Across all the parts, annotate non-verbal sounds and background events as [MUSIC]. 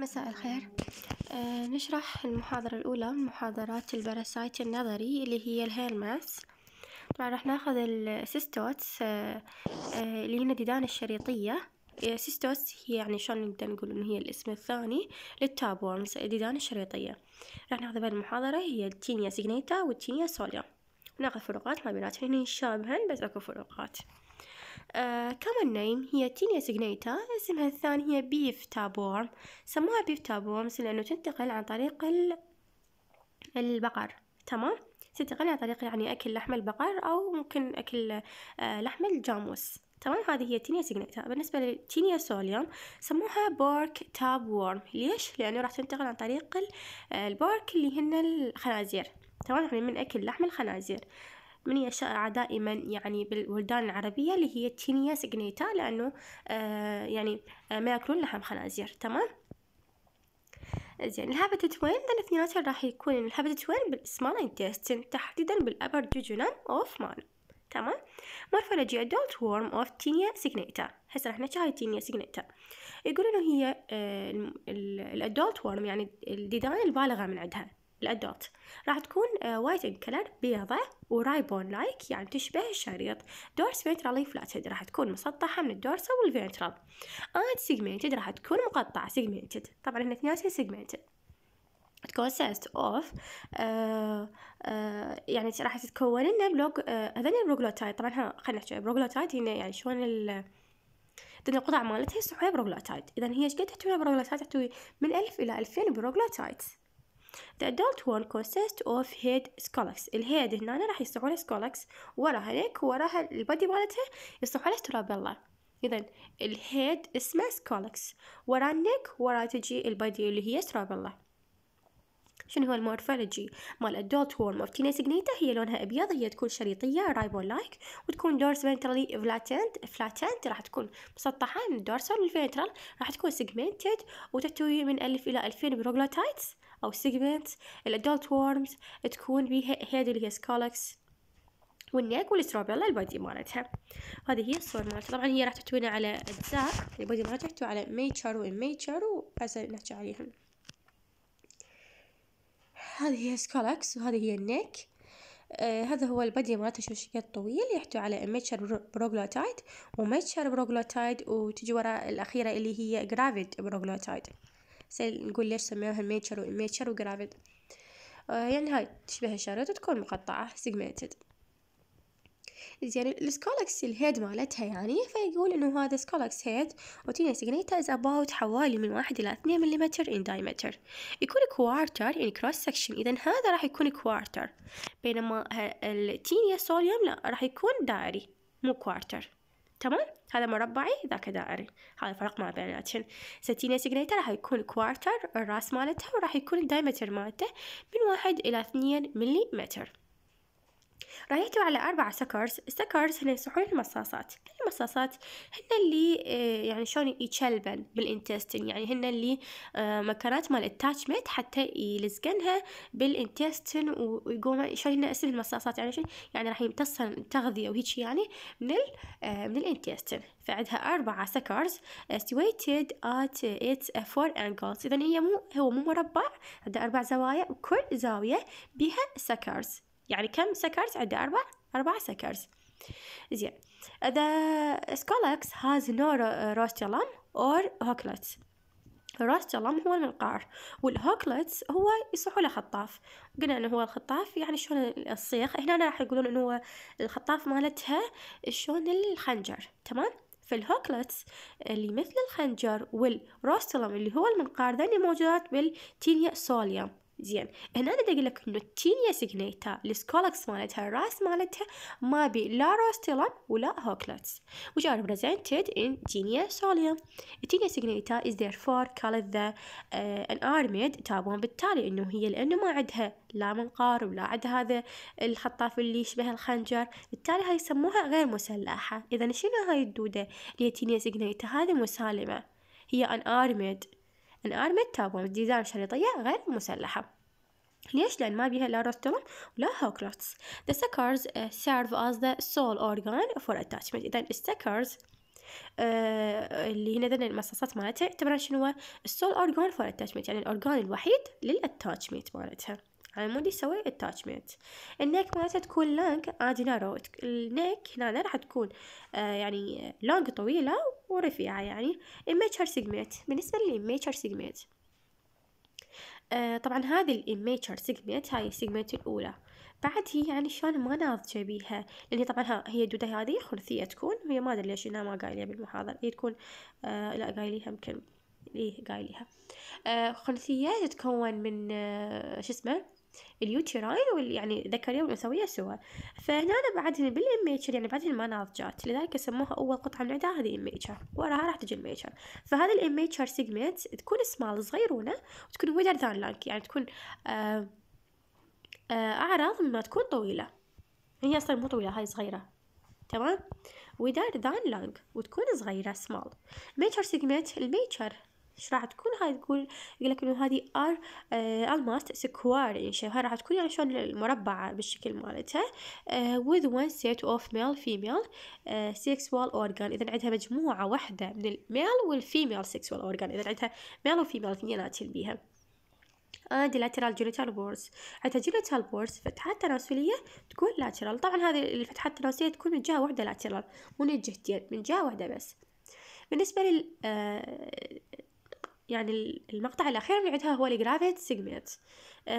مساء الخير آه نشرح المحاضرة الأولى من محاضرات الباراسايت النظري اللي هي الهيل ماس طبعا راح ناخذ السيستوتس آه آه اللي هي النديدان الشريطية آه، سيستوس هي يعني شلون نقدر نقول إن هي الاسم الثاني للتاب وورمز الديدان الشريطية راح ناخذ المحاضرة هي التينيا سيجنيتا والتينيا سوليا ناخذ فروقات ما بيناتهم هن شابهن بس اكو فروقات آه كمان نيم هي تينيا سيجنيتا اسمها الثاني هي بيف تابورم سموها بيف تابورمز لأنه تنتقل عن طريق البقر تمام تنتقل عن طريق يعني أكل لحم البقر أو ممكن أكل آه، لحم الجاموس تمام هذه هي تينيا سيجنيتا بالنسبة للتينيا سوليوم سموها بورك تاب وورم ليش؟ لأنه راح تنتقل عن طريق آه، البورك اللي هن الخنازير تمام يعني من أكل لحم الخنازير من أشائع دائما يعني بالبلدان العربية اللي هي التينية سجنيتا لأنه آه، يعني آه، ما يأكلون لحم خنازير تمام زين توين ذا الاثنيناتهم راح يكون توين بالسمال انتستين تحديدا بالأبر جوجونان اوف مان تمام مورفولوجي ادولت وورم اوف تينيا سيجنيتا هسه نحكي شايف تينيا سيجنيتا يقول انه هي آه، الادولت وورم يعني الديدان البالغه من عندها الأدلت راح تكون وايت ان كلر بيضة ورايبون لايك يعني تشبه الشريط دورس فينترالي فلاتد راح تكون مسطحة من الدورس والفينترال آند سيجمنتد راح تكون مقطعة سيجمنتد طبعا هنا اثنين سيجمنتد it consists of uh, uh, يعني راح تتكون لنا بلوج آه، هذين uh, البروغلوتايد طبعا ها خلينا نحكي البروغلوتايد هنا يعني شلون ال ذن القطع مالتها يصبحون بروغلوتايد اذا هي ايش قد تحتوي بروغلوتايد تحتوي من ألف الى ألفين بروغلوتايد The adult one consists of head scallops الهيد هنا راح يصيحوا له scallops ورا هناك وراها البادي مالتها يصيحوا له ترابيلا إذا الهيد اسمه scallops ورا النك ورا تجي البادي اللي هي ترابيلا شنو هو المورفولوجي مال الادولت هورم اوف تينيس جنيتا هي لونها ابيض هي تكون شريطيه ribon لايك وتكون دورس ventrally فلاتنت فلاتنت راح تكون مسطحه من الدورسال ventral راح تكون سيجمنتد وتحتوي من ألف الى ألفين بروغلوتايتس أو سيجمنت الأدولت worms تكون بيها هذه اللي هي سكالكس والنيك والستروبيلا البادي مالتها هذه هي الصور مالتها طبعا هي راح تحتوينا على أجزاء البادي مالتها تحتوي على ميتشر وميتشر وهسه نحكي عليهم هذه هي سكالكس وهذه هي النيك آه هذا هو البادي مالتها شو شكل طويل يحتوي على ميتشر بروجلوتايد وميتشر بروجلوتايد وتجي وراء الأخيرة اللي هي جرافيد بروجلوتايد نقول ليش سميوها الميتشر والميتشر وجرافيد آه، يعني هاي تشبه الشارات وتكون مقطعة سيجمنتد زين السكولكس الهيد مالتها يعني فيقول انه هذا سكولكس هيد وتينا سيجنيتا از اباوت حوالي من واحد الى اثنين مليمتر ان دايمتر يكون كوارتر يعني كروس سكشن اذا هذا راح يكون كوارتر بينما التينيا سوليوم لا راح يكون دائري مو كوارتر تمام هذا مربعي ذاك دائري هذا الفرق ما بيناتهم ستينة سيجنيتا راح يكون كوارتر الراس مالتها وراح يكون الدايمتر مالته من واحد إلى اثنين مليمتر متر راح يحتوي على أربع سكرز السكرز هن صحون المصاصات المصاصات هن اللي آه، يعني شلون يتشلبن بالانتستين يعني هن اللي آه، مكانات مال التاتشمنت حتى يلزقنها بالانتستين ويقوم شلون هن اسم المصاصات يعني شلون يعني راح يمتصن التغذية وهيك يعني من ال آه، من الانتستين فعندها أربعة سكرز situated at its four angles إذا هي مو هو مو مربع عندها أربع زوايا وكل زاوية بها سكرز يعني كم سكرز عندي أربع أربع سكرز زين the scalax has no rostulum or hooklets الراستلم هو المنقار والهوكلتس هو يصيحوا له خطاف قلنا انه هو الخطاف يعني شلون الصيخ هنا راح يقولون انه هو الخطاف مالتها شلون الخنجر تمام فالهوكلتس اللي مثل الخنجر والروستلم اللي هو المنقار ذني موجودات بالتينيا سوليوم زين هنا بدي اقول لك انه التينيا سيجنيتا السكولكس مالتها الراس مالتها ما بي لا روستيلم ولا هوكلتس which are represented in تينيا سوليوم التينيا سيجنيتا is therefore called the uh, an armid تابون بالتالي انه هي لانه ما عندها لا منقار ولا عد هذا الخطاف اللي يشبه الخنجر بالتالي هاي يسموها غير مسلحة اذا شنو هاي الدودة اللي هي تينيا سيجنيتا هذه مسالمة هي ان ارميد الأرمة تابون الجزار شريطيه غير مسلحة ليش؟ لأن ما بيها لا روستوم ولا هوكلوتس The suckers uh, serve as the sole organ for attachment إذا السكرز uh, اللي هنا ذن المصاصات مالتها يعتبرها شنو هو السول اورجان فور اتاتشمنت يعني الاورجان الوحيد للاتاتشمنت مالتها على مود يسوي اتاتشمنت النيك مالتها تكون لانج عادي نارو النيك هنا راح تكون آه، يعني لونج طويلة ورفيعة يعني الميتشر سيجمنت بالنسبة للميتشر سيجمنت آه، طبعا هذه الميتشر سيجمنت هاي السيجمنت الاولى بعد هي يعني شلون ما ناضجة بيها لأن طبعا ها هي الدودة هذه خلثية تكون هي ما أدري ليش إنها ما قايلها بالمحاضرة هي تكون آه لا قايليها يمكن إيه قايليها آه خلثية تتكون من آه شو اسمه اليوتيراين وال يعني الذكريه والانثويه سوا فهنا أنا بعدهن بالإميجر يعني بعد ما ناضجات لذلك سموها اول قطعه من عندها هذه إميجر وراها راح تجي الميجر فهذا الإميجر سيجمنت تكون سمال صغيرونه وتكون ويدر ذان لانك يعني تكون آه، آه، اعرض مما تكون طويله هي اصلا مو طويله هاي صغيره تمام ودار ذان لانج وتكون صغيرة سمال ميجر سيجمنت الميجر ايش راح تكون هاي تقول يقول لك انه هذه ار الماست سكوار يعني هاي راح تكون يعني شلون المربعة بالشكل مالتها آه، with one set of male female آه، sexual organ اذا عندها مجموعة واحدة من الميل والفيميل sexual organ اذا عندها ميل وفيميل اثنيناتهم بيها and آه، lateral genital boards حتى genital boards فتحات تناسلية تكون lateral طبعا هذه الفتحات التناسلية تكون من جهة واحدة lateral مو من جهتين من جهة واحدة بس بالنسبة لل يعني المقطع الأخير من عندها هو الجرافيت آه، سيجمنت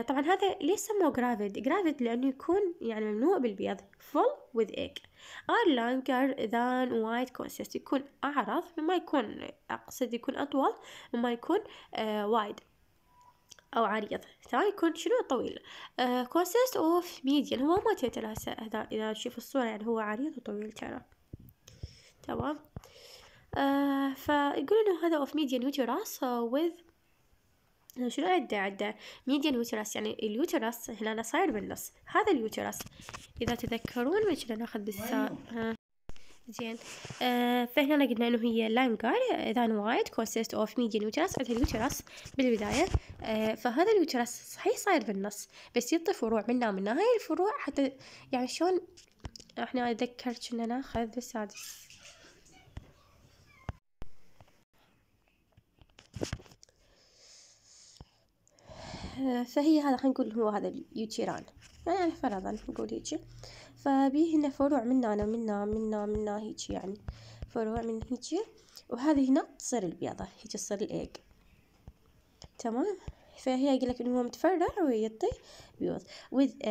طبعا هذا ليش سموه جرافيت جرافيت لأنه يكون يعني ممنوع بالبيض full with egg are longer than white consist يكون أعرض مما يكون أقصد يكون أطول مما يكون وايد آه، أو عريض تمام يكون شنو طويل آه، consist of median هو ما تيتر إذا تشوف الصورة يعني هو عريض وطويل ترى تمام آه، فيقولوا انه هذا اوف ميديان يوتيراس with آه، شنو عدة عدة ميديان يوتيراس يعني اليوتيراس هنا صاير بالنص هذا اليوتيراس إذا تذكرون ما كنا ناخذ بالسا آه، زين فهنا قلنا انه هي لانجار ذان وايد كونسيست اوف ميديان يوترس عندها اليوترس بالبدايه فهذا اليوترس صحيح صاير بالنص بس يطي فروع منها ومنها هاي الفروع حتى يعني شلون احنا اتذكر كنا ناخذ بالسادس [SIGHS] فهي هذا خلينا نقول هو هذا اليوتيران يعني على فرضا نقول هيجي فبيه هنا فروع من هنا من هنا من هنا من هيجي يعني فروع من هيجي وهذه هنا تصير البيضة هيجي تصير الايج تمام فهي يقول لك انه هو متفرع ويعطي بيوض with uh, uh,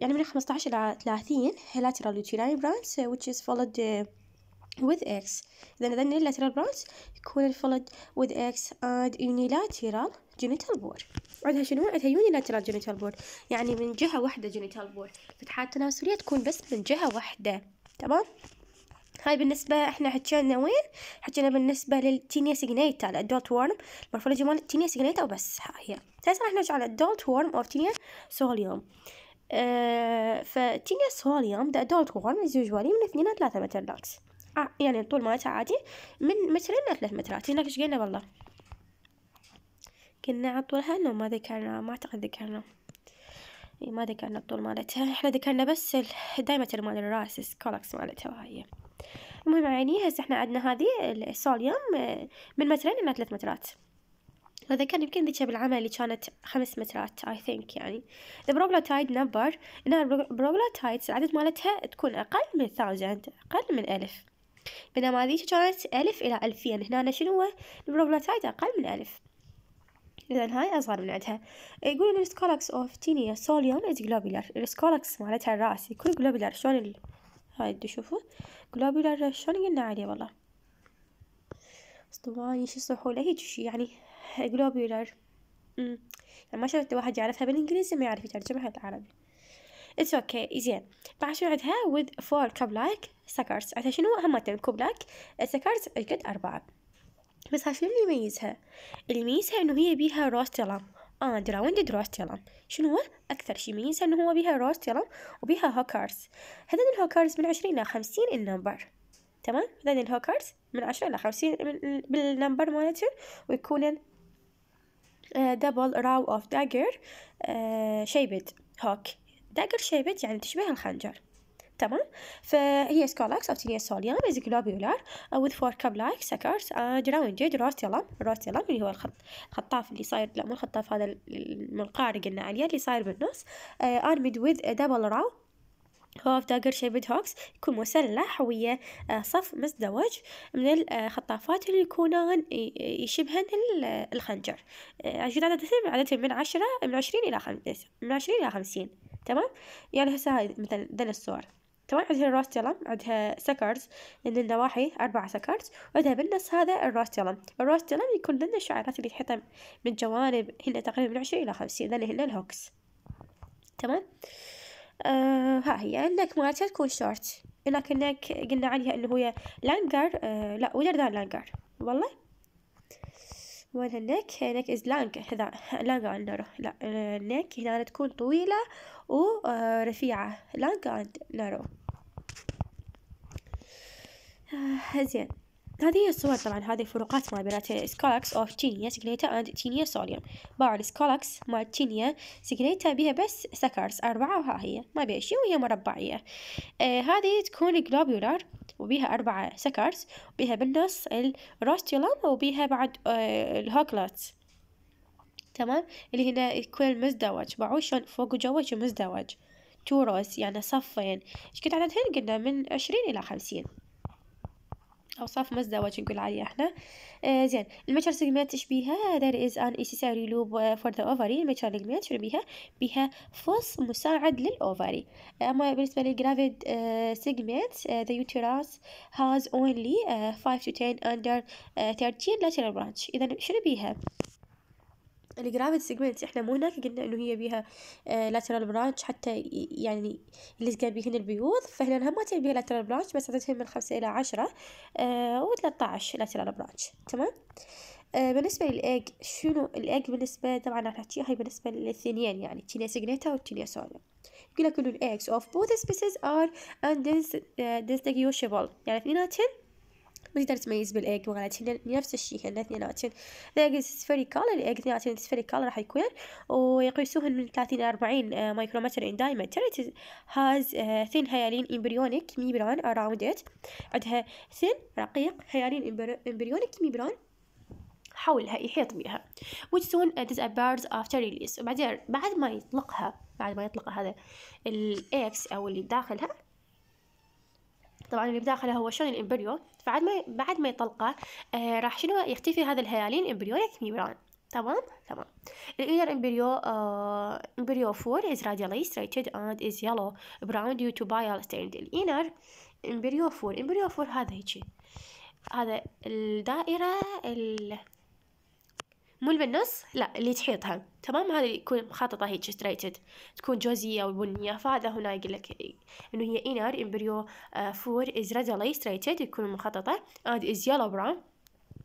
يعني من 15 الى 30 lateral uterine برانس which is followed uh, with X then the unilateral branch يكون الفلج with X and unilateral genital board عندها شنو؟ عندها unilateral genital board يعني من جهة واحدة genital board فتحات تناسلية تكون بس من جهة واحدة تمام؟ هاي بالنسبة احنا حكينا وين؟ حكينا بالنسبة للتينيا جنيتا الادولت ورم مورفولوجي مال التينيا جنيتا وبس ها هي هسه راح نرجع على للادولت ورم اوف تينيا سوليوم أه فتينيا سوليوم ذا ادولت ورم از يوجوالي من اثنين لثلاثة متر لاكس اه يعني الطول مالتها عادي من مترين لثلاث مترات هناك ايش قلنا والله كنا على طولها انه ما ذكرنا ما اعتقد ذكرنا ما ذكرنا الطول مالتها احنا ذكرنا بس الدايمتر مال الراس السكالكس مالتها وهي المهم يعني هسه احنا عندنا هذه السوليوم آه، من مترين الى ثلاث مترات هذا كان يمكن ذيك بالعمل اللي كانت خمس مترات اي ثينك يعني البروغلاتايد نمبر ان البروغلاتايدز العدد مالتها تكون اقل من 1000 اقل من ألف بينما ذيك كانت ألف إلى ألفين هنا شنو هو أقل من ألف إذا هاي أصغر من عندها يقول إن السكولاكس أوف تينيا سوليوم إز جلوبيلر السكولاكس مالتها الرأس يكون جلوبيلر شلون ال... هاي تشوفوا جلوبيلر شلون قلنا عليه والله اسطواني شو له هيج شي يعني جلوبيلر يعني ما شفت واحد يعرفها بالإنجليزي ما يعرف يترجمها بالعربي اتس اوكي زين بعد شنو عندها with four cup like سكرز عشان شنو همتنا لك السكرز قد أربعة بس شنو اللي يميزها اللي يميزها إنه هي بيها روستيلم آه دراوند دروستيلم شنو هو أكثر شي يميزها إنه هو بيها روستيلم وبيها هوكرز هذين الهوكرز من عشرين إلى خمسين النمبر تمام هذين الهوكرز من عشرة إلى خمسين بالنمبر مالتهم ويكونن دبل راو اوف داجر شيبد هوك داجر شيبد يعني تشبه الخنجر تمام فهي سكولاكس أو تينيا سوليا بيز جلوبيولار with فور كاب لايك سكرز and rounded rostellum اللي هو الخط الخطاف اللي صاير لا مو الخطاف هذا المنقار قلنا عليه اللي صاير بالنص uh, armed وذ دبل راو هوف داجر شيبد هوكس يكون مسلح ويا uh, صف مزدوج من الخطافات uh, اللي يكونان يشبهن الخنجر uh, عدد عددهم عدد من عشرة من عشرين إلى خمسين من عشرين إلى خمسين تمام يعني هسه هاي مثلا ذا الصور كمان عندها الراستيلم عندها سكرز من النواحي أربع سكرز وعندها بالنص هذا الراستيلم الراستيلم يكون لنا الشعرات اللي تحطها من جوانب هنا تقريبا من عشرين إلى خمسين هذا هنا الهوكس تمام آه ها هي عندك مالتها تكون شورت لكنك قلنا عليها اللي هي لانجر آه لا ذا لانجر والله وين النك هناك از لانج هذا لانج لا النك هنا تكون طويلة ورفيعة آه، لانج نارو آه زين هذه هي الصور طبعا هذه الفروقات ما بين سكولاكس اوف تينيا سكليتا اند تينيا سوليوم باعوا السكولاكس مال تينيا سكليتا بيها بس سكرز أربعة وها هي ما بيها شي وهي مربعية آه هذه تكون جلوبيولار وبيها أربعة سكرز وبيها بالنص الروستيولوم وبيها بعد آه الهوكلات تمام اللي هنا يكون مزدوج باعوا شلون فوق وجوا شو مزدوج توروس يعني صفين ايش كنت عددهن قلنا من عشرين إلى خمسين اوصاف مزدوج نقول عليها احنا آه زين الميتشر سيجمنت ايش بيها there is an necessary لوب فور ذا اوفري الميتشر سيجمنت شنو بيها بيها فص مساعد للاوفري آه، اما بالنسبه للجرافيد آه، سيجمنت ذا آه، uterus has only 5 تو 10 under 13 lateral branch اذا شنو بيها الجرافيد سيجمنت احنا مو هناك قلنا انه هي بيها لاترال آه، برانش حتى يعني يلزق بيهن البيوض فهنا ما بيها لاترال برانش بس عطيتهم من خمسة الى عشرة و13 لاترال برانش تمام آه، بالنسبة للإيج شنو الإيج بالنسبة طبعا راح نحكيها هي بالنسبة للاثنين يعني تينيا سيجنيتا والتينيا سوليا يقول لك إنه الإيجز اوف بوث species are undistinguishable يعني اثنيناتهم ما تقدر تميز بالايك هنا نفس الشيء هنا اثنين وعشرين الايك سفيريكال الايك اثنين وعشرين سفيريكال راح يكون ويقيسوهن من ثلاثين إلى أربعين مايكرومتر ان دايمتر ات هاز ثين هيالين امبريونيك ميبران اراوند ات عندها ثين رقيق هيالين امبريونيك ميبران حولها يحيط بها which soon disappears after release وبعدين بعد ما يطلقها بعد ما يطلق هذا الاكس او اللي داخلها طبعا اللي بداخله هو شلون الامبريو فبعد ما بعد ما يطلقه آه راح شنو يختفي هذا الهيالين امبريو ميمبران تمام تمام الانر امبريو آه امبريو فور از راديالي ستريتد اند از يلو براون ديو تو bile stained الانر امبريو فور امبريو فور هذا هيجي هذا الدائرة مو اللي بالنص لا اللي تحيطها تمام هذا يكون مخططة هيك ستريتد تكون جوزية وبنية فهذا هنا يقول لك إنه هي inner embryo فور آه، is readily ستريتد يكون مخططة and is yellow brown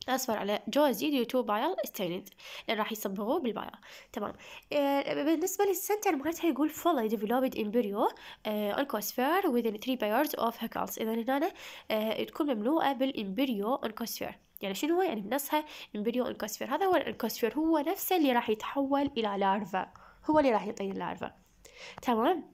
أصفر على جوزي ديو تو بايل ستيند لأن راح يصبغوه بالبايل تمام آه بالنسبة للسنتر مالتها يقول fully developed embryo آه oncosphere within 3 pairs of هكالز إذا هنا آه تكون مملوءة بالإمبريو oncosphere يعني شنو هو يعني بنصها امبريو انكوسفير هذا هو الانكوسفير هو نفسه اللي راح يتحول الى لارفا هو اللي راح يطير لارفا تمام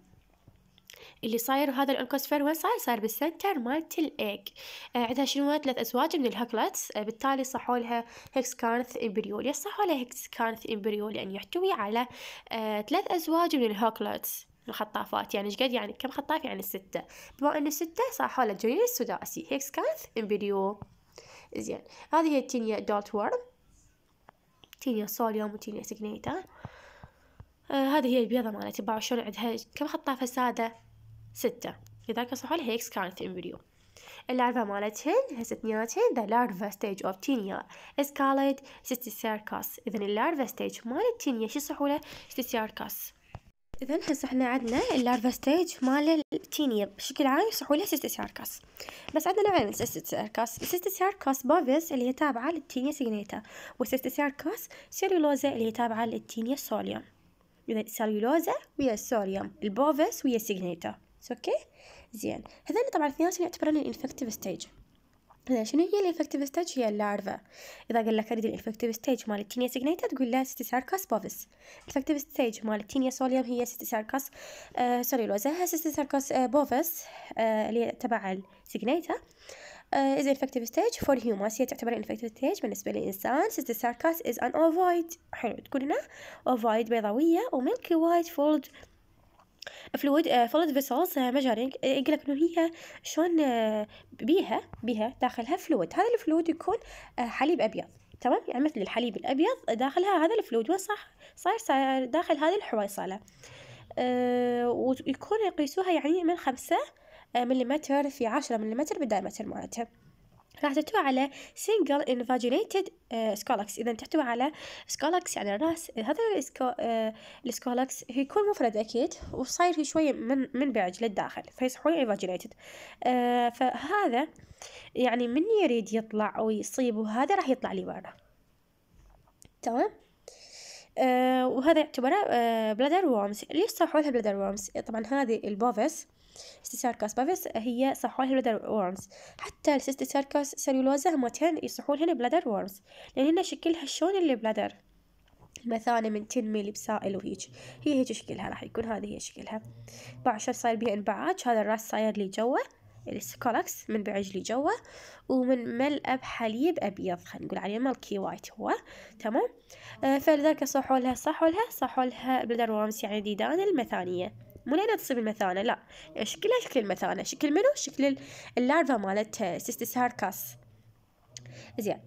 اللي صاير هذا الانكوسفير وين صاير؟ صاير بالسنتر مالت الايج آه عندها شنو ثلاث ازواج من الهكلتس آه بالتالي صحوا لها هيكس كارث امبريو ليش صحوا لها هيكس كارث امبريو لان يحتوي على آه ثلاث ازواج من الهوكلتس الخطافات يعني ايش قد يعني كم خطاف يعني ستة بما انه ستة صاحوا له الجنين السداسي هيكس كارث امبريو زين هذه هي التينيا دالتورم تينيا صوليوم وتينيا سيجنيتا آه، هذه هي البيضة مالتي باعوا شلون عندها كم خطة فسادة ستة إذا صحوا لها اكس كانت امبريو اللارفا مالتهن هسه ذا لارفا ستيج اوف تينيا اسكاليد ستيسيركاس اذا اللارفا ستيج مال التينيا شو صحوله ستيسيركاس اذا هسه احنا عندنا اللارفا ستيج مال التينيا بشكل عام يصحوا له سيستساركاس بس عندنا نوعين من السيستساركاس السيستساركاس بوفيس اللي هي تابعه للتينيا سيجنيتا والسيستساركاس سيلولوزا اللي هي تابعه للتينيا سوليوم اذا السليولوزا ويا السوليوم البوفيس ويا سيجنيتا اوكي زين هذول طبعا الاثنين يعتبرون الانفكتيف ستيج هنا شنو هي الانفكتيف ستيج هي اللارفا اذا قال لك اريد الانفكتيف ستيج مال التينيا سيجنيتا تقول له ستيساركاس بوفيس الانفكتيف ستيج مال التينيا سوليوم هي ستيساركاس آه سوليولوزا هي ستيساركاس آه بوفيس آه اللي تبع السيجنيتا از انفكتيف ستيج فور هيوماس هي تعتبر انفكتيف ستيج بالنسبه للانسان ستيساركاس از ان اوفويد حلو تقول لنا اوفويد بيضاويه وميلكي وايت فولد فلويد آه، فلويد فيسلز آه، مجاري يقول آه، لك انه هي شلون بيها بيها داخلها فلويد هذا الفلويد يكون حليب ابيض تمام يعني مثل الحليب الابيض داخلها هذا الفلويد وصح صاير صاير داخل هذه الحويصله ويكون يقيسوها يعني من خمسة مليمتر في عشرة مليمتر بالدايمتر مالتها راح تحتوي على single invaginated سكولكس آه، إذا تحتوي على سكولكس يعني الراس هذا آه، السكولكس يكون مفرد أكيد وصاير شوية من منبعج للداخل فيصير invaginated آه، فهذا يعني من يريد يطلع ويصيب وهذا راح يطلع لي برا تمام وهذا يعتبره بلادر وورمز ليش صحوا لها بلادر وورمز طبعا هذه البوفس ستيساركاس بافيس هي صحوها بلادر وورمز حتى الستيساركاس سلولوزا همتين يصحون هنا بلادر وورمز هنا شكلها شلون اللي بلادر مثانة من تنمي بسائل وهيج هي هيج شكلها راح يكون هذه هي شكلها بعشر صاير بيها انبعاج هذا الراس صاير لي جوا السكولكس من بعجلي جوا ومن ملأ بحليب أبيض خلينا نقول عليه ملكي وايت هو تمام آه فلذلك صحوا لها صحوا لها صحوا لها بلدر وامس يعني ديدان المثانية مو لين تصيب المثانة لا يعني شكلها شكل المثانة شكل منو شكل اللارفا مالتها آه، سيستيساركاس زين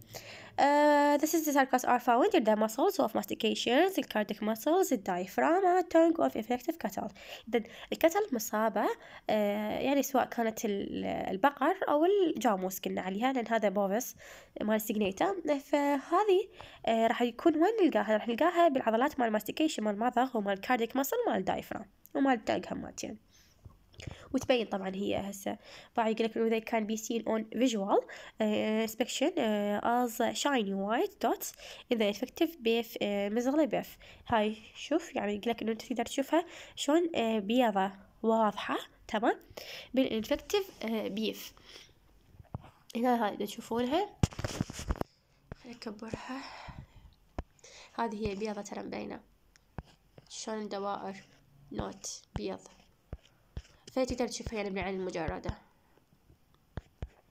Uh, the cysticercus are found in the muscles of mastication, the cardiac muscles, the diaphragm, and tongue of infective cattle. إذا الكتل مصابة uh, يعني سواء كانت البقر أو الجاموس كنا عليها لأن هذا بوفس مال سيجنيتا فهذه uh, راح يكون وين نلقاها؟ راح نلقاها بالعضلات مال ماستيكيشن مال المضغ ومال الكارديك مصل مال الدايفرام. وما تاج همات يعني وتبين طبعا هي هسه بعد يقول لك انه they can be seen on visual uh, inspection uh, as shiny white dots in the effective مزغلة آه، beef هاي شوف يعني يقول لك انه انت تقدر تشوفها شلون بيضة واضحة تمام بالانفكتيف بيف هنا هاي تشوفونها خليني اكبرها هذه هي بيضة ترى مبينة شلون الدوائر نوت بيض فهي تقدر تشوفها يعني بالعين المجردة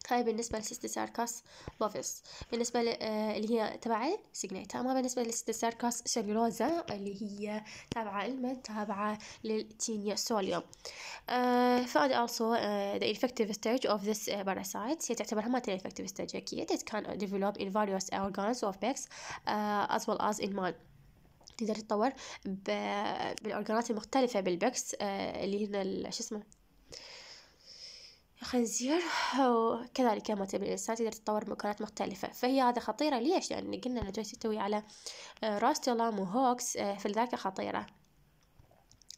هاي بالنسبة للاستثار ساركاس بوفيس بالنسبة آه، اللي هي تبع سيجنيتا أما بالنسبة للاستثار ساركاس سيلولوزا اللي هي تابعة المد تابعة للتينيا سوليوم آه، فأد also uh, the effective stage of this uh, parasite هي تعتبرها ما effective stage أكيد it can develop in various organs of pigs uh, as well as in man تقدر تتطور بالأورجانات المختلفة بالبكس آه، اللي هنا شو اسمه الخنزير وكذلك ما تبي الإنسان تقدر تتطور بمكانات مختلفة فهي هذا خطيرة ليش؟ لأن قلنا أن جاي تسوي على آه، راستيلام وهوكس آه، فلذاك خطيرة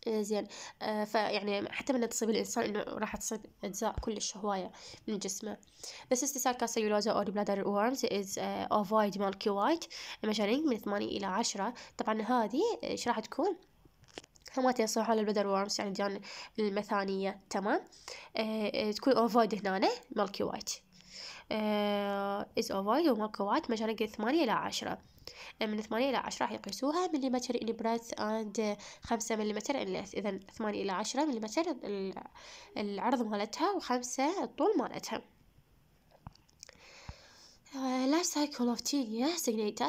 آه، زين آه، فيعني حتى من تصيب الإنسان إنه راح تصيب أجزاء كل الشهواية من جسمه بس استثار كاسيولوزا أو بلادر وورمز إز أوفايد مالكي وايت ميجرينج من 8 إلى 10 طبعا هذه آه، إيش راح تكون؟ هما همات على البدر وورمز يعني ديان المثانية تمام أه تكون اوفويد هنا مالكي وايت أه از اوفويد ومالكي وايت مجال ثمانية إلى عشرة من 8 إلى 10 راح يقيسوها مليمتر إنبراس أند 5 مليمتر إنلس إذا 8 إلى 10 مليمتر العرض مالتها وخمسة الطول مالتها آه، life cycle of tinea signata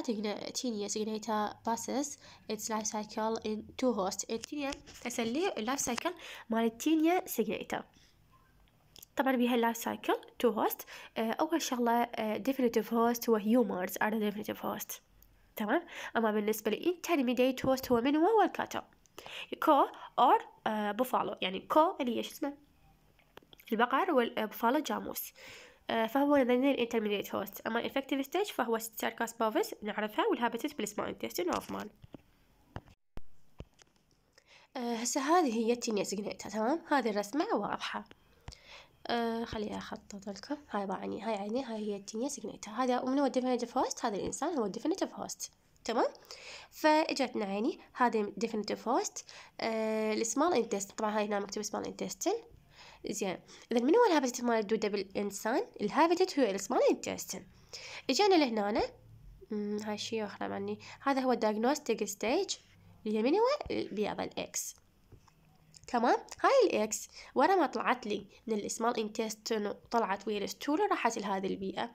tinea signata passes its life cycle in two hosts eh, التينيا تسلي life cycle مال التينيا signata طبعا بها اللايف سايكل تو هوست اول شغله ديفينيتيف آه، هوست وهيومرز ار ديفينيتيف هوست تمام أما بالنسبة intermediate host هو من هو الكاتر كو أور آه، بوفالو يعني كو اللي هي اسمه البقر والبوفالو جاموس آه، فهو الـ الانترميديت هوست اما effective ستيج فهو ستاركاس بوفيس نعرفها والهابيتس بالاسماء انتستين اوف مان هسه هذه هي التينيس جنيتا تمام هذه الرسمة واضحة خليها آه، خليني لكم هاي باعني هاي عيني هاي هي الدنيا سجنيتها هذا ومن هو definitive هوست هذا الإنسان هو definitive هوست تمام فاجتنا عيني هذا definitive هوست آه، السمال intestine طبعا هاي هنا مكتوب سمال intestine زين اذا من هو الهابيتت مال الدوده بالانسان الهابيتت هو السمال انتستين اجينا لهنا هاي شيء اخرى معني هذا هو الدياجنوستيك ستيج اللي هي من هو البيضة الاكس تمام هاي الاكس ورا ما طلعت لي من السمال انتستين وطلعت ويا الستوله راحت لهذه البيئه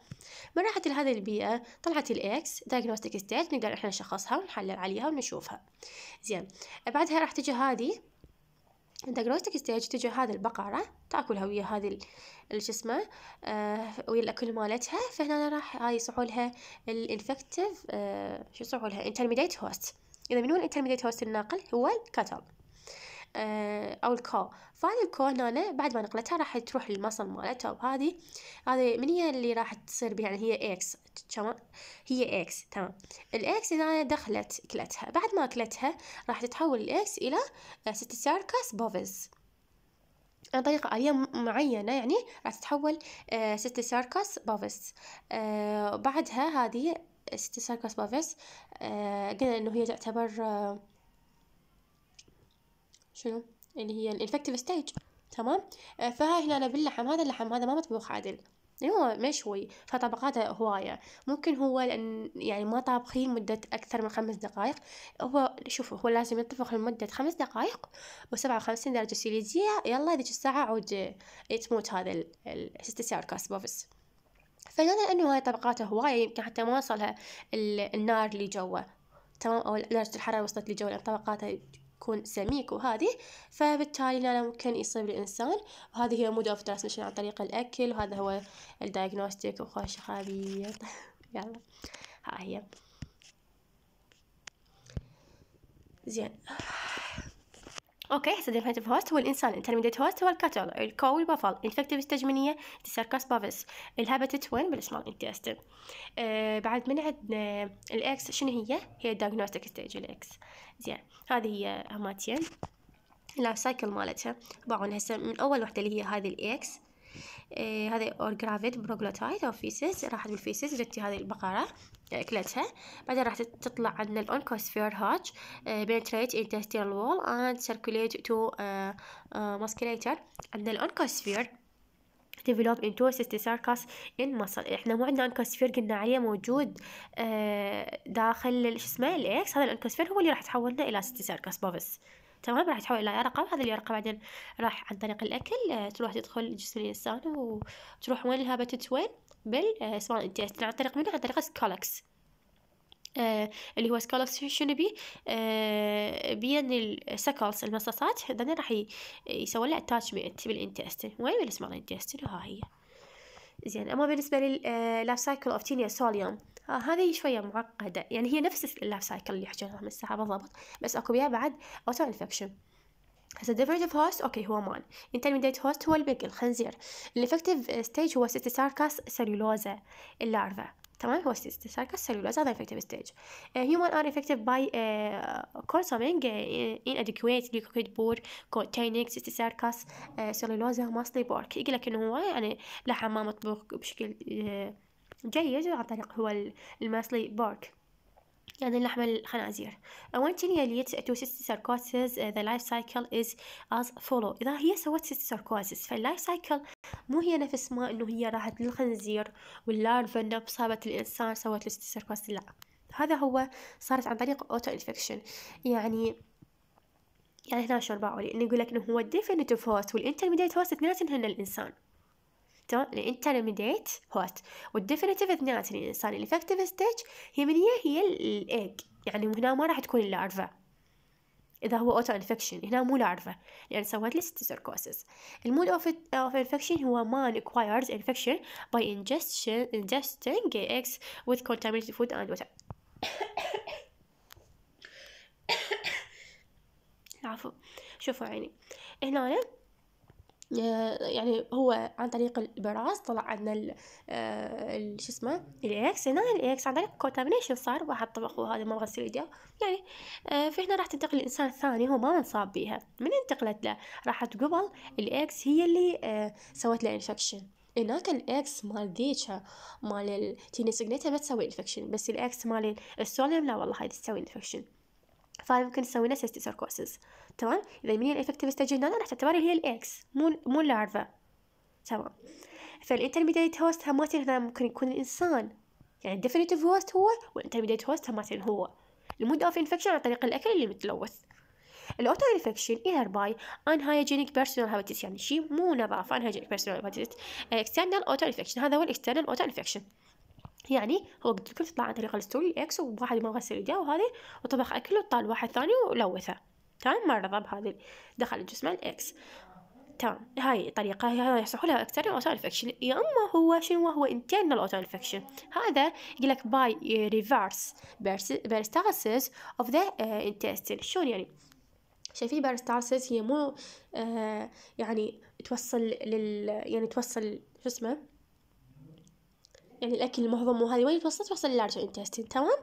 من راحت لهذه البيئه طلعت الاكس دايجنوستيك ستيت نقدر احنا نشخصها ونحلل عليها ونشوفها زين بعدها راح تجي هذه الدايجنوستيك ستيج تجي هذه البقرة تاكلها ويا هذه شو اسمه آه ويا الاكل مالتها فهنا راح هاي يصيحوا لها الانفكتيف آه شو يصيحوا لها انترميديت هوست اذا من وين الانترميديت هوست الناقل هو الكاتل آه، او الكو فهذه الكو هنا بعد ما نقلتها راح تروح للمصل مالتها وهذه هذه من هي اللي راح تصير بها يعني هي اكس هي اكس تمام الاكس اذا دخلت كلتها بعد ما كلتها راح تتحول الاكس الى آه، ستيساركاس بوفيز عن طريق آلية معينة يعني راح تتحول آه، ستيساركاس بوفيس بعدها هذه ستيساركاس بوفيس قلنا انه هي تعتبر شنو اللي هي الانفكتيف ستيج تمام آه، فهاي هنا باللحم هذا اللحم هذا ما مطبوخ عدل يعني هو مشوي فطبقاته هواية ممكن هو لأن يعني ما طابخين مدة أكثر من خمس دقائق هو شوفوا هو لازم يطبخ لمدة خمس دقائق وسبعة وخمسين درجة سيليزية يلا ذيك الساعة عود تموت هذا الستسيار كاسبوفس فلان لأنه هاي طبقاته هواية يمكن حتى ما وصلها النار اللي جوا تمام أو درجة الحرارة وصلت لجوا لأن طبقاته تكون سميك وهذه فبالتالي لا ممكن يصيب الإنسان وهذه هي مود اوف ترانسميشن عن طريق الأكل وهذا هو الدايجنوستيك وخوش خبيط [LAUGHS] يلا ها هي زين اوكي حسب ديفينيتيف هوست هو الانسان انترميديت هوست هو الكاتل الكو والبفل انفكتيف التجمينيه الساركاس بافس الهابتت وين بالسمال انتستين آه، بعد من عندنا الاكس شنو هي هي الدايجنوستيك ستيج الاكس زين هذه هي هماتين اللايف سايكل مالتها طبعا هسه من اول وحده اللي هي هذه الاكس إيه، هذا اور جرافيت بروغلوتايت او فيسز راحت بالفيسز جتي هذه البقره يعني اكلتها بعدين راح تطلع عندنا الاونكوسفير هاتش إيه، بنتريت انتستينال وول اند سيركوليت تو ماسكليتر عندنا الاونكوسفير develop into cystosarcus in muscle احنا مو عندنا انكوسفير قلنا عليه موجود إيه، داخل شو اسمه الاكس هذا الانكوسفير هو اللي راح تحولنا الى cystosarcus bovis تمام راح تحول إلى يرقة وهذه اليرقة بعدين راح عن طريق الأكل آه، تروح تدخل جسم الإنسان وتروح وين لها بتتوين بال آه، سواء عن طريق منه عن طريق سكالكس آه اللي هو سكالوس شنو بي آه بين السكلز المصاصات ذني راح يسوي له اتاتشمنت بالانتستين وين بالاسمال انتستين وها هي زين اما بالنسبه لللايف سايكل اوف تينيا سوليوم هذه شويه معقده يعني هي نفس اللايف سايكل اللي حكيناها من الساعه بالضبط بس اكو بيها بعد اوتو انفكشن هسه الديفرجيف هوست اوكي هو مان انترميديت هوست هو البق الخنزير الافكتيف ستيج هو ساركاس سيلولوزا اللارفا تمام هو استهلاك سيلولوز هذا افكتيف stage هيومن ار افكتيف باي by ان ادكويت ليكويد بور liquid poor سيلولوز ماستلي بورك يقول لك انه هو يعني لحم ما مطبوخ بشكل uh, جيد عن طريق هو الماسلي بورك يعني اللحم الخنازير eventually to cyst sarcoidosis uh, the life cycle is as follow إذا هي سوت سيست sarcoidosis فاللايف سايكل مو هي نفس ما إنه هي راحت للخنزير واللارفا نب صابت الإنسان سوت سيست sarcoidosis لا هذا هو صارت عن طريق اوتو انفكشن يعني يعني هنا شو اربعه لي انه يقول لك انه هو الديفينيتيف هوست والانترميديت هوست اثنيناتهم هن الانسان الانترميديت هوت والديفينيتيف اثنيناتهم الانسان الافكتيف ستيج هي من هي هي الايج يعني هنا ما راح تكون اللارفا اذا هو اوتو انفكشن هنا مو لارفا لان سويت لي ستيسركوسس المود اوف اوف انفكشن هو مان acquires انفكشن باي ingestion ingesting اكس وذ كونتامينيتد فود اند وات عفوا شوفوا عيني هنا آه، يعني هو عن طريق البراز طلع عندنا آه، شو اسمه الاكس هنا الاكس عن طريق كونتامينيشن صار واحد طبخ وهذا ما غسل ايديه يعني آه، فهنا راح تنتقل الانسان الثاني هو ما انصاب بيها من انتقلت له راحت قبل الاكس هي اللي سوت له انفكشن هناك الاكس مال ذيك مال التينيسجنيتا تسوي انفكشن بس الاكس مال السوليم لا والله هاي تسوي انفكشن فهذا ممكن نسوي لها سيستيساركوسيس تمام اذا من الافكتيف ستيج هنا راح تعتبر هي الاكس مو مو اللارفا تمام فالانترميديت هوست هماتين هنا ممكن يكون الانسان يعني الديفينيتيف هوست هو والانترميديت هوست هماتين هو المود اوف انفكشن عن طريق الاكل اللي متلوث الاوتو انفكشن either ان هايجينيك بيرسونال هابيتس يعني شيء مو نظافه ان هايجينيك بيرسونال هابيتس اكسترنال اوتو انفكشن هذا هو الاكسترنال اوتو انفكشن يعني هو قلت لكم تطلع عن طريق الستوري اكس وواحد غسل يديه وهذه وطبخ اكله وطال واحد ثاني ولوثه تمام رضى بهذه دخل جسمه الاكس تمام هاي طريقة هذا يصح لها أكثر من أوتان انفكشن يا أما هو شنو هو internal أوتان انفكشن هذا يقول لك باي ريفرس peristalsis أوف ذا انتستين شلون يعني شايفين peristalsis هي مو آه يعني توصل لل يعني توصل شو اسمه يعني الاكل المهضم وهذه وين توصلت توصل للارجل انتستين تمام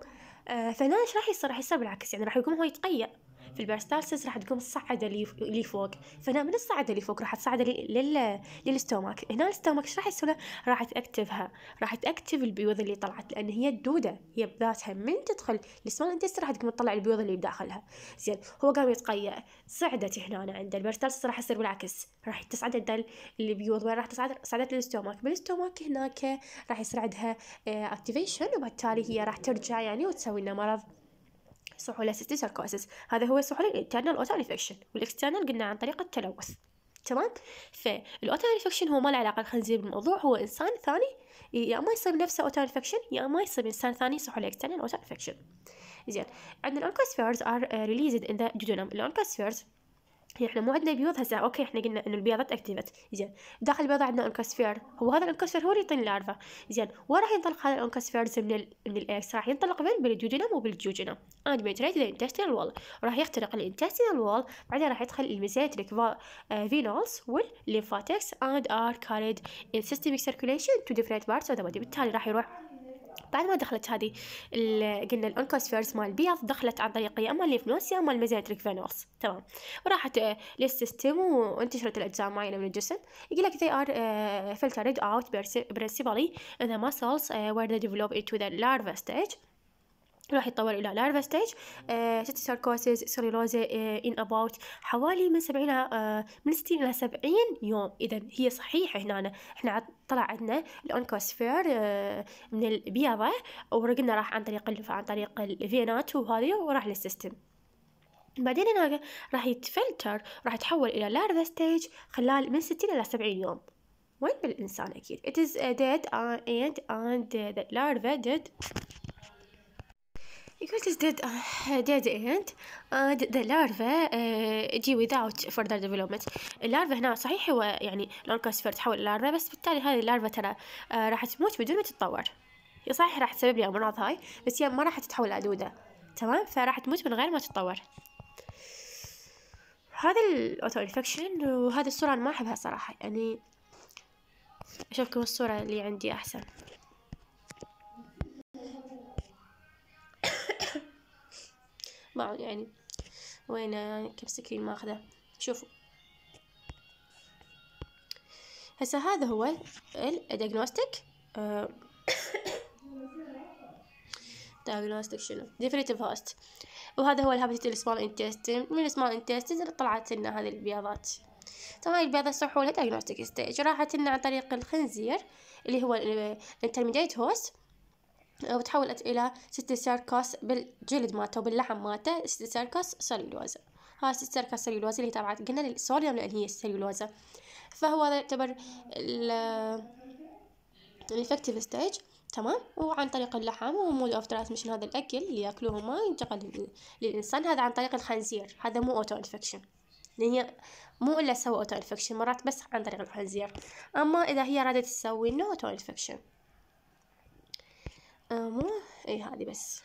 آه فهنا ايش راح يصير راح يصير بالعكس يعني راح يقوم هو يتقيأ في البرستالسيس راح تقوم تصعد اللي فوق فهنا من الصعدة اللي فوق راح تصعد لل... للستومك هنا الستومك ايش راح يسوي له؟ راح تأكتفها راح تأكتف البيوض اللي طلعت لأن هي الدودة هي بذاتها من تدخل السمول انتست راح تقوم تطلع البيوض اللي بداخلها زين هو قام يتقيأ صعدت هنا عند البرستالسيس راح يصير بالعكس راح تصعد عند البيوض وين راح تصعد صعدت للستومك بالستومك هناك راح يصير عندها اكتيفيشن آه، وبالتالي هي راح ترجع يعني وتسوي لنا مرض سحولاسيستي ساركوسيس هذا هو سحول الانترنال اوتو انفكشن والاكسترنال قلنا عن طريق التلوث تمام فالاوتو انفكشن هو ما له علاقه الخنزير بالموضوع هو انسان ثاني يا ما يصيب نفسه اوتو انفكشن يا ما يصيب انسان ثاني سحول اكسترنال اوتو انفكشن زين عندنا الانكوسفيرز ار ريليزد ان ذا جدنم الانكوسفيرز هي احنا مو عندنا بيوض هسه اوكي احنا قلنا انه البياضات اكتيفت زين داخل البيضه عندنا انكسفير هو هذا الانكسفير هو اللي يعطيني اللارفا زين وين راح ينطلق هذا الانكسفيرز من ال من الاكس راح ينطلق بين بالجوجينا مو اند ميتريت ذا انتستينال وول راح يخترق الانتستينال وول بعدين راح يدخل الميزيتريك فينولز والليمفاتكس اند ار كاريد ان سيستميك سيركيليشن تو ديفرنت بارتس اوف ذا بودي بالتالي راح يروح بعد ما دخلت هذه قلنا الانكوسفيرز مال بيض دخلت عن طريق يا اما الليفنوس يا اما الميزنتريك فينوس تمام وراحت للسيستم آه، وانتشرت الاجزاء معينه من الجسم يقول لك they are آه، filtered out principally in the muscles آه، where they develop into the larva stage راح يتطور الى لارفا ستيج ستي ساركوسيس سيلولوزا ان اباوت حوالي من 70 آه، من 60 الى 70 يوم اذا هي صحيحه هنا أنا. احنا طلع عندنا الانكوسفير آه، من البيضه ورقنا راح عن طريق عن طريق الفينات وهذه وراح للسيستم بعدين هنا راح يتفلتر راح يتحول الى لارفا ستيج خلال من 60 الى 70 يوم وين بالانسان اكيد it is dead and and the larva dead يقول did uh, did end uh, the larva uh, آه، g without further development اللارفا هنا صحيح هو يعني الأنكسفير تحول لارفا بس بالتالي هذه اللارفا ترى آه، راح تموت بدون ما تتطور هي صحيح راح تسبب لي أمراض هاي بس هي ما راح تتحول لأدودة تمام فراح تموت من غير ما تتطور هذا الأوتو إنفكشن وهذه الصورة أنا ما أحبها صراحة يعني أشوفكم الصورة اللي عندي أحسن مع يعني وين كيف سكرين ماخذه شوفوا هسه هذا هو الدياجنوستيك دايجنوستيك [COUGHS] شنو ديفريتيف هوست وهذا هو الهابيتيت سمول انتستين من السمول انتستين طلعت لنا هذه البياضات طبعا البيضة صحوا لها دايجنوستيك ستيج راحت لنا عن طريق الخنزير اللي هو الانترميديت هوست وتحولت إلى ستيسيركوس بالجلد مالته وباللحم مالته ستيسيركوس سليلوزا هاي ستيسيركوس سليلوزا اللي تبعت قلنا للسوليوم لأن هي السليلوزا فهو هذا يعتبر الإفكتيف ستيج تمام وعن طريق اللحم ومود اوف ترانسميشن هذا الاكل اللي ما ينتقل للانسان هذا عن طريق الخنزير هذا مو اوتو انفكشن لان هي مو الا سوى اوتو انفكشن مرات بس عن طريق الخنزير اما اذا هي رادت تسوي نو اوتو انفكشن آه، مو ايه هذه بس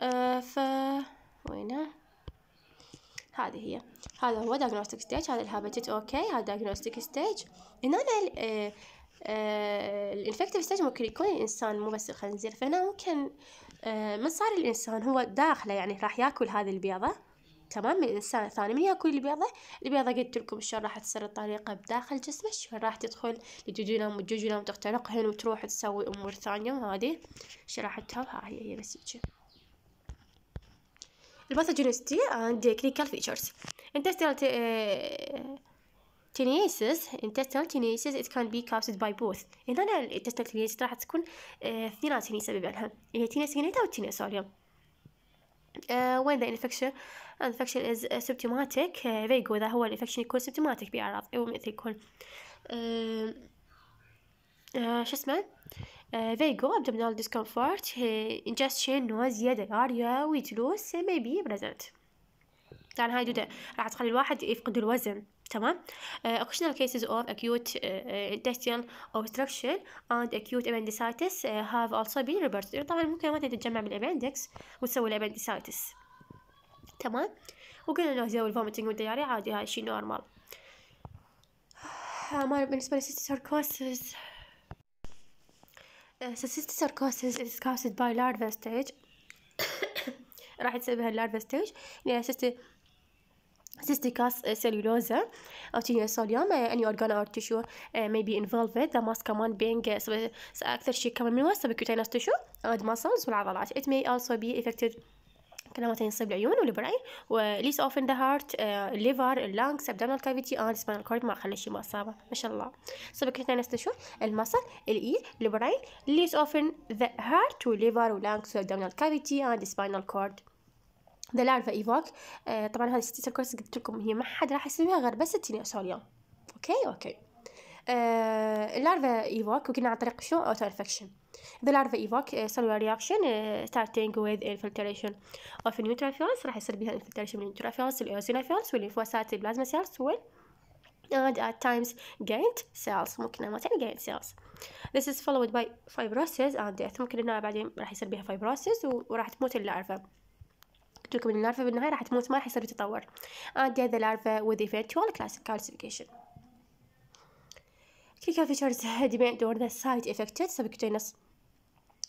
آه ف وينه هذه هي هذا هو diagnostic stage هذا الهابيتيت اوكي هذا diagnostic stage هنا أنا الانفكتيف ستيج ممكن يكون الانسان مو بس الخنزير فهنا ممكن آه، من صار الانسان هو داخله يعني راح ياكل هذه البيضه تمام من الإنسان الثاني من يأكل البيضة البيضة قلت لكم شلون راح تصير الطريقة بداخل جسمه شلون راح تدخل لجوجنا وجوجنا وتخترقهن وتروح تسوي أمور ثانية وهذه شرحتها ها هي هي بس هيجي الباثوجينستي عند كلينيكال فيتشرز intestinal تينيسيس آه، intestinal تينيسيس it can be caused by both هنا الintestinal تينيسيس راح تكون آه، اثنينات تينيسيس ببالها هي تينيس جنيتا والتينيس آه، وين ذا انفكشن انفكشن از سيمبتوماتيك فيجو ذا هو الانفكشن يكون سيمبتوماتيك باعراض او مثل يكون آه، آه، شو اسمه فيجو ابدومينال ديسكومفورت انجستشن نوز يد اريا ويت لوس ميبي بريزنت طبعا هاي دوده راح تخلي الواحد يفقد الوزن تمام uh, occasional cases of acute uh, uh, intestinal obstruction and acute appendicitis uh, have also been reported إيه، طبعا ممكن ما تتجمع بالابندكس وتسوي الابندسايتس تمام وقلنا انه زي الفوميتنج والدياري عادي هاي شيء نورمال ما بالنسبة للسيستيساركوسيس السيستيساركوسيس uh, is caused by larva stage [COUGHS] راح تسببها اللارفا stage يعني سيستيكاس سيلولوزا او تي اليوم اني اورجان اور تيشو مي بي involved ذا ماس كمان بينج اكثر شيء كمان من هو subcutaneous تيشو اد ماسلز والعضلات ات مي also بي افكتد كلمة ينصب العيون والبراي وليس اوفن ذا هارت الليفر اللانكس ابدومينال كافيتي اند سباينال كورد ما خلى شيء ما مصابه ما شاء الله سبكتنا نفس استشو المصل الاي البراي ليس اوفن ذا هارت والليفر واللانكس ابدومينال كافيتي اند سباينال كورد ذا لارفا ايفوك آه، طبعا هذه ستيتر كورس قلت لكم هي ما حد راح يسويها غير بس التينيوسوريان اوكي اوكي آه، اللارفا ايفوك وقلنا عن طريق شو اوتو The ذا لارفا uh, cellular رياكشن uh, ويز انفلتريشن اوف of راح يصير بها انفلتريشن من neutrophils eosinophils والليفوسات البلازما سيلز وال and at times gained cells ممكن ما مرتين gained cells This is followed by fibrosis and death ممكن انها بعدين راح يصير بها fibrosis وراح تموت اللارفا قلت لكم ان النارفا بالنهايه راح تموت ما راح يصير يتطور and the larva with eventual calcification clinical features demand or the side affected subcutaneous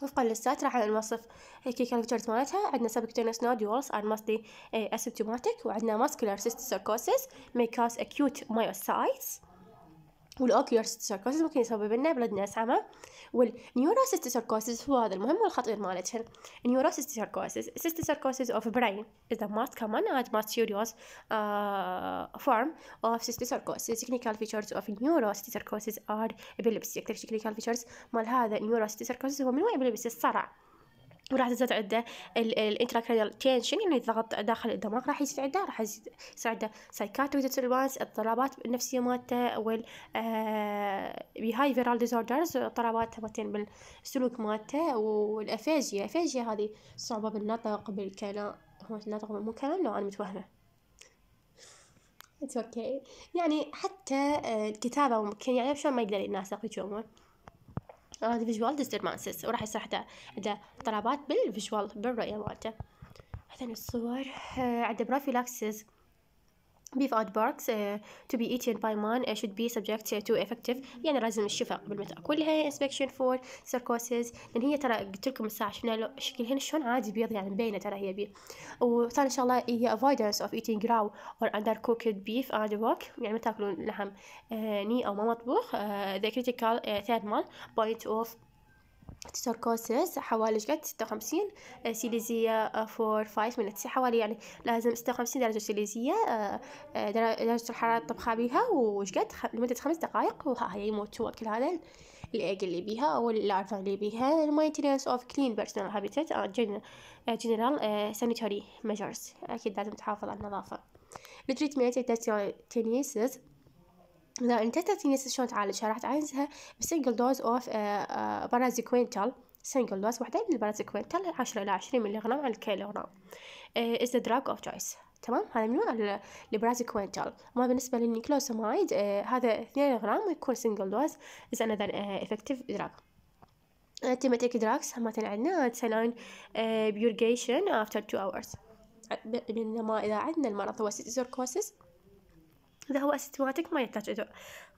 وفقا للسات راح نوصف الكلينيكال فيتشرز مالتها عندنا subcutaneous nodules are mostly asymptomatic وعندنا muscular cyst sarcosis may cause acute myocytes والاوكيور سيستيساركوسيس ممكن يسبب لنا بلد ناس عمى والنيورو هو هذا المهم والخطير مالتها النيورو سيستيساركوسيس سيستيساركوسيس اوف برين از ذا موست كومن اند موست سيريوس فورم اوف سيستيساركوسيس تكنيكال فيتشرز اوف النيورو سيستيساركوسيس ار ابيلبسي اكثر تكنيكال فيتشرز مال هذا النيورو سيستيساركوسيس هو من وين ابيلبسي الصرع وراح تزيد عنده الانتراكرانيال تنشن يعني الضغط داخل الدماغ راح يزيد عنده راح يزيد عنده سايكاتريك ديسربانس اضطرابات النفسيه مالته وال بيهايفيرال آه، ديزوردرز اضطرابات مالتين بالسلوك مالته والافاجيا افاجيا هذه صعوبه بالنطق بالكلام هو النطق مو كلام لو انا متوهمه اتس اوكي يعني حتى آه، الكتابه ممكن يعني شلون ما يقدر الناس يقرأون آه، هذا فيجوال ديستربانسز وراح يصير حتى عنده اضطرابات بالفيجوال بالرؤية مالته عندنا الصور آه، عنده بروفيلاكسيس beef outbreaks uh, to be eaten by man uh, should be subject to effective يعني لازم الشفاء قبل ما تاكلها inspection for sarcosis لان هي ترى قلت لكم الساعه شفنا شكلهن شلون عادي بيض يعني مبينه ترى هي بيض وثاني ان شاء الله هي avoidance of eating raw or undercooked beef and pork يعني ما تاكلون لحم ني او ما مطبوخ uh, the critical thermal point of تيتركوسس حوالي قد ستة وخمسين آه، سيليزية آه، فور فايف من التسعة حوالي يعني لازم ستة وخمسين درجة سيليزية آه، درجة الحرارة الطبخة بيها وشقد لمدة خمس دقايق وها هي يموت هو كل هذا الايج اللي بيها أو الأرض اللي بيها المينتنس أوف كلين بيرسونال هابيتات جنرال سانيتوري ميجرز أكيد لازم تحافظ على النظافة التريتمنت التيتانيسيس إذا انتهت الناس شلون تعالجها راح تعالجها بسنجل دوز أوف بارازيكوينتال سنجل دوز واحدة من البارازيكوينتال 10 إلى 20 ملي غرام على الكيلوغرام از ذا دراج اوف تشويس تمام هذا من البرازيكوينتال ما بالنسبه للنيكلوسومايد آه هذا 2 غرام ويكون سنجل دوز از انذر افكتيف دراج تيماتيك دراكس مثلا عندنا سناين بيورجيشن افتر 2 اورز بينما اذا عندنا المرض هو سيتيزوركوسيس إذا هو أسيتماتيك ما يحتاج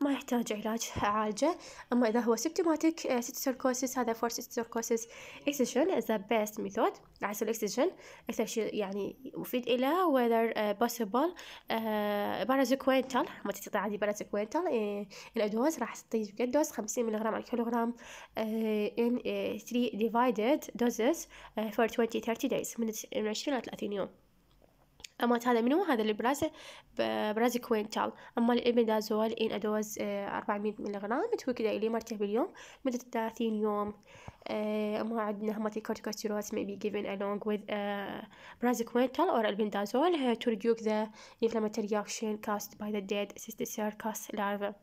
ما يحتاج علاج عالجة أما إذا هو سيبتماتيك آه، سيتوسيركوسيس هذا فور سيتوسيركوسيس إكسجين از بيست ميثود عسل الأكسجين أكثر شيء يعني مفيد إلى whether آه، possible آه، بارازيكوينتال ما تستطيع عادي بارازوكوينتال الأدوز راح تعطيك دوز خمسين ملغرام على كيلوغرام in 3 divided doses for 20 30 days من 20 إلى 30 يوم اما هذا منو هذا اللي براسه براسه كوينتال اما الابن دا ان ادوز آه، أربعمية ملغرام تكون كده الي مرتين باليوم مدة ثلاثين يوم آه، اما عندنا هما الكورتيكوستيرويدز may be given along with uh, آه، braziquintal or albendazole to reduce the inflammatory reaction caused by the dead cysticercus larva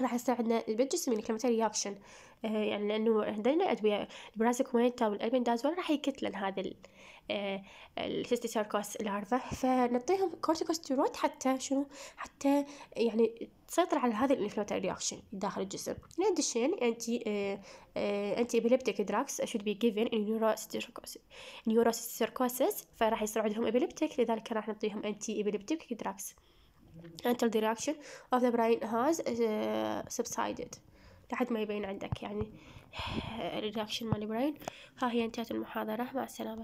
راح يساعدنا بالجسم الانفلاماتوري رياكشن يعني لانه عندنا ادويه البرازيكوينتا والالبندازول راح يكتلن هذا آه، الهيستيساركوس لارفا فنعطيهم كورتيكوستيرويد حتى شنو حتى يعني تسيطر على هذا الانفلاتوري رياكشن داخل الجسم ان addition انتي انتي epileptic دراكس should be given in neurocysticercosis neurocysticercosis فراح يصير عندهم ابيليبتيك لذلك راح نعطيهم انتي ابيليبتيك دراكس until the reaction of the brain has آه، subsided لحد ما يبين عندك يعني الرياكشن آه، مال البراين ها هي انتهت المحاضرة مع السلامة